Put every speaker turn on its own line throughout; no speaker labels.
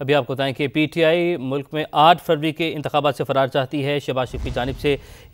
अभी आपको बताएं कि पीटीआई मुल्क में 8 फरवरी के इंतबात से फरार चाहती है शहबाज शरीफ की जानब से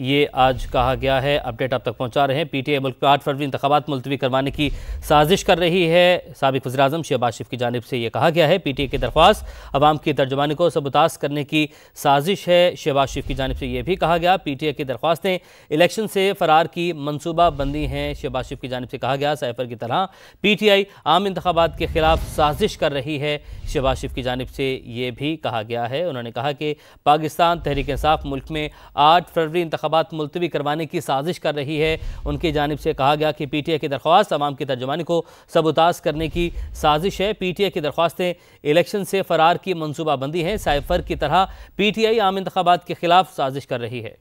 ये आज कहा गया है अपडेट आप तक पहुंचा रहे हैं पीटीआई मुल्क में 8 फरवरी इंतबात मुलतवी करवाने की साजिश कर रही है सबक वजी अजम शहबाज शरीफ की जानब से ये कहा गया है पी टी आई की दरख्वास आवाम की तर्जमानी को सबुतास करने की साजिश है शहबाज शरीफ की जानब से ये भी कहा गया पी टी आई की दरख्वास्तें इलेक्शन से फरार की मनसूबा बंदी हैं शहबाज शरीफ की जानब से कहा गया साइफर की तरह पी टी आई आम इंतबात के खिलाफ साजिश कर रही है शहबाज शरीफ की जानब से ये भी कहा गया है उन्होंने कहा कि पाकिस्तान तहरीक इंसाफ मुल्क में आठ फरवरी इंतबात मुलतवी करवाने की साजिश कर रही है उनकी जानब से कहा गया कि पी टी आई की दरख्वास्त आवाम की तर्जमानी को सबोताज करने की साजिश है पी टी आई की दरख्वास्तें इलेक्शन से फरार की मनसूबाबंदी है साइफर की तरह पी टी आई आम इंतबात के खिलाफ साजिश कर रही है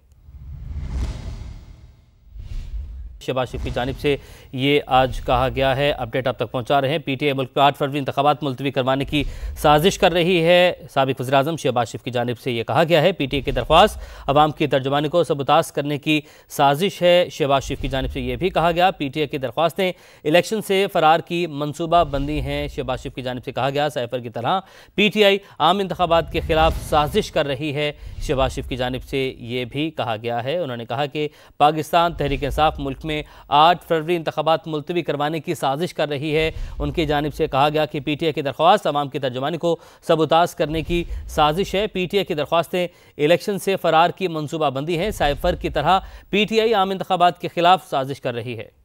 शहबाज शरीफ की जानब से ये आज कहा गया है अपडेट आप तक पहुँचा रहे हैं पी टी आई मुल्क में आठ फरवरी इंतबात मुलतवी करवाने की साजिश कर रही है सबक वजी अजम शहबाज शरीफ की जानब से ये कहा गया है पी टी आई की दरख्वास्त आवाम की तर्जमानी को सबुतास करने की साजिश है शहबाज शरीफ की जानब से ये भी कहा गया पी टी आई की दरख्वास्तें इलेक्शन से फरार की मनसूबा बंदी हैं शहबाज शरीफ की जानब से कहा गया साइफर की तरह पी टी आई आम इंतबात के खिलाफ साजिश कर रही है शहबाज शरीफ की जानब से ये भी कहा गया है उन्होंने कहा कि पाकिस्तान तहरीक साफ मुल्क में में आठ फरवरी इंतबात मुलतवी करवाने की साजिश कर रही है उनकी जानब से कहा गया कि पी टी आई की दरख्वास्त आवाम की तर्जमानी को सबुताज करने की साजिश है पी टी आई की दरख्वास्तें इलेक्शन से फरार की मनसूबाबंदी है साइफर की तरह पी टी आई आम इंतबात के खिलाफ साजिश कर रही है